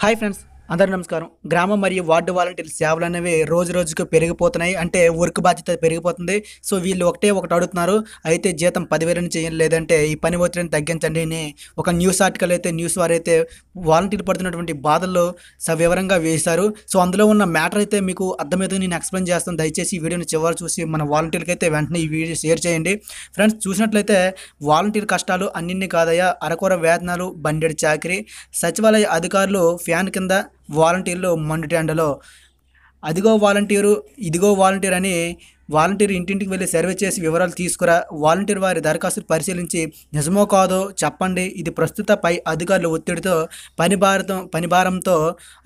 Hi friends. అందరూ నమస్కారం గ్రామం మరియు వార్డు వాలంటీర్ సేవలు అనేవి రోజు రోజుకు పెరిగిపోతున్నాయి అంటే వర్క్ బాధ్యత పెరిగిపోతుంది సో వీళ్ళు ఒకటే ఒకటి అడుగుతున్నారు అయితే జీతం పదివేలని చేయడం లేదంటే ఈ పని ఒత్తిడిని తగ్గించండి అని ఒక న్యూస్ ఆర్టికల్ అయితే న్యూస్ వారు అయితే వాలంటీర్లు పడుతున్నటువంటి బాధలు సవివరంగా వేశారు సో అందులో ఉన్న మ్యాటర్ అయితే మీకు అర్థమవుతుంది నేను ఎక్స్ప్లెయిన్ చేస్తాను దయచేసి ఈ వీడియోని చివరి చూసి మన వాలంటీర్కి అయితే వెంటనే ఈ వీడియో షేర్ చేయండి ఫ్రెండ్స్ చూసినట్లయితే వాలంటీర్ కష్టాలు అన్నింటినీ కాదయ్యా అరకొర వేతనాలు బండెడు చాకరీ సచివాలయ అధికారులు ఫ్యాన్ కింద వాలంటీర్లు మండుటెండలో అదిగో వాలంటీరు ఇదిగో వాలంటీర్ అని వాలంటీర్ ఇంటింటికి వెళ్ళి సర్వే చేసి వివరాలు తీసుకురా వాలంటీర్ వారి దరఖాస్తు పరిశీలించి నిజమో కాదో చెప్పండి ఇది ప్రస్తుత పై అధికారుల ఒత్తిడితో పని భారతం పని భారంతో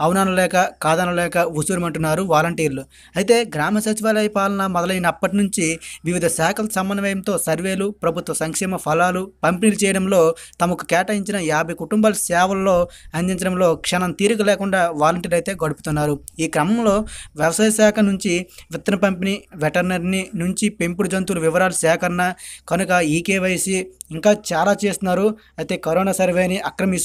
అవుననలేక కాదనలేక ఉసూరమంటున్నారు వాలంటీర్లు అయితే గ్రామ సచివాలయ పాలన మొదలైనప్పటి నుంచి వివిధ శాఖల సమన్వయంతో సర్వేలు ప్రభుత్వ సంక్షేమ ఫలాలు పంపిణీలు చేయడంలో తమకు కేటాయించిన యాభై కుటుంబాల సేవల్లో అందించడంలో క్షణం తీరిక లేకుండా వాలంటీర్ అయితే గడుపుతున్నారు ఈ క్రమంలో వ్యవసాయ శాఖ నుంచి విత్తన పంపిణీ వెటర్ సేకరణని నుంచి పెంపుడు జంతువుల వివరాలు సేకరణ కనుక ఈ కేవైసీ ఇంకా చాలా చేస్తున్నారు అయితే కరోనా సర్వేని అక్రమ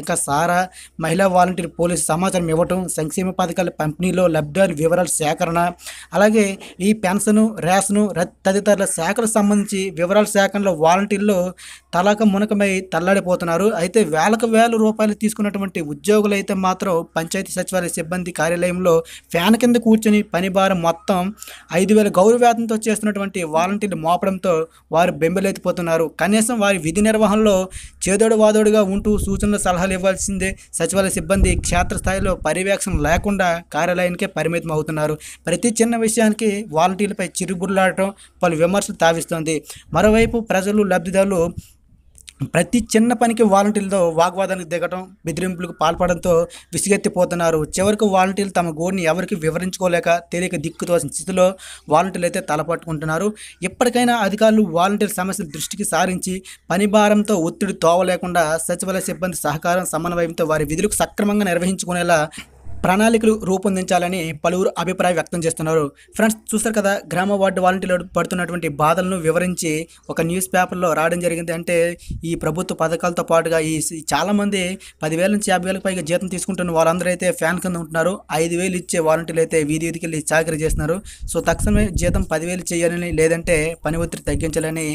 ఇంకా సారా మహిళా వాలంటీర్ పోలీసు సమాచారం ఇవ్వటం సంక్షేమ పథకాల పంపిణీలో లబ్ధిదారు వివరాల సేకరణ అలాగే ఈ పెన్షన్ రేషను తదితరుల శాఖలకు సంబంధించి వివరాల సేకరణలో వాలంటీర్లు తలాక మునకమై తల్లాడిపోతున్నారు అయితే వేలకు వేల రూపాయలు తీసుకున్నటువంటి ఉద్యోగులు అయితే మాత్రం పంచాయతీ సచివాలయ సిబ్బంది కార్యాలయంలో ఫ్యాన్ కింద కూర్చొని పని భారం మొత్తం ఐదు వేల గౌరవ వేతనంతో చేస్తున్నటువంటి వాలంటీర్లు మోపడంతో వారు బెంబెలెత్తిపోతున్నారు కనీసం కనీసం వారి విధి నిర్వహణలో చేదోడు వాదోడుగా ఉంటూ సూచనలు సలహాలు ఇవ్వాల్సిందే సచివాలయ సిబ్బంది క్షేత్రస్థాయిలో పర్యవేక్షణ లేకుండా కార్యాలయానికే పరిమితం అవుతున్నారు ప్రతి చిన్న విషయానికి వాలంటీర్లపై చిరుగుబుర్లాడటం పలు విమర్శలు తావిస్తోంది మరోవైపు ప్రజలు లబ్ధిదారులు ప్రతి చిన్న పనికి వాలంటీర్లతో వాగ్వాదానికి దిగటం బెదిరింపులకు పాల్పడంతో విసిగెత్తిపోతున్నారు చివరికి వాలంటీర్లు తమ గోడిని ఎవరికి వివరించుకోలేక తెలియక దిక్కుతోసిన స్థితిలో వాలంటీర్లు అయితే తలపట్టుకుంటున్నారు ఇప్పటికైనా అధికారులు వాలంటీర్ సమస్యలు దృష్టికి సారించి పని భారంతో ఒత్తిడి తోవలేకుండా సచివాలయ సిబ్బంది సహకారం సమన్వయంతో వారి విధులకు సక్రమంగా నిర్వహించుకునేలా ప్రణాళికలు రూపొందించాలని పలువురు అభిప్రాయం వ్యక్తం చేస్తున్నారు ఫ్రెండ్స్ చూస్తారు కదా గ్రామ వార్డు వాలంటీర్లు పడుతున్నటువంటి బాధలను వివరించి ఒక న్యూస్ పేపర్లో రావడం జరిగింది అంటే ఈ ప్రభుత్వ పథకాలతో పాటుగా ఈ చాలామంది పదివేల నుంచి యాభై వేలకు పైగా జీతం తీసుకుంటున్న వాళ్ళందరూ అయితే ఫ్యాన్ కింద ఉంటున్నారు ఐదు వేలు ఇచ్చే వాలంటీర్లు అయితే వీధి వీధికి వెళ్ళి చాకరీ చేస్తున్నారు సో తక్షణమే జీతం పదివేలు చేయాలని లేదంటే పని ఒత్తిడి తగ్గించాలని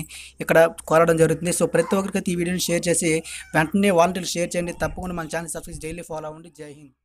ఇక్కడ కోరడం జరుగుతుంది సో ప్రతి ఒక్కరికైతే ఈ వీడియోని షేర్ చేసి వెంటనే వాలంటీర్లు షేర్ చేయండి తప్పకుండా మన ఛానల్ సబ్స్క్రైబ్ డైలీ ఫాలో అవ్వండి జై హింద్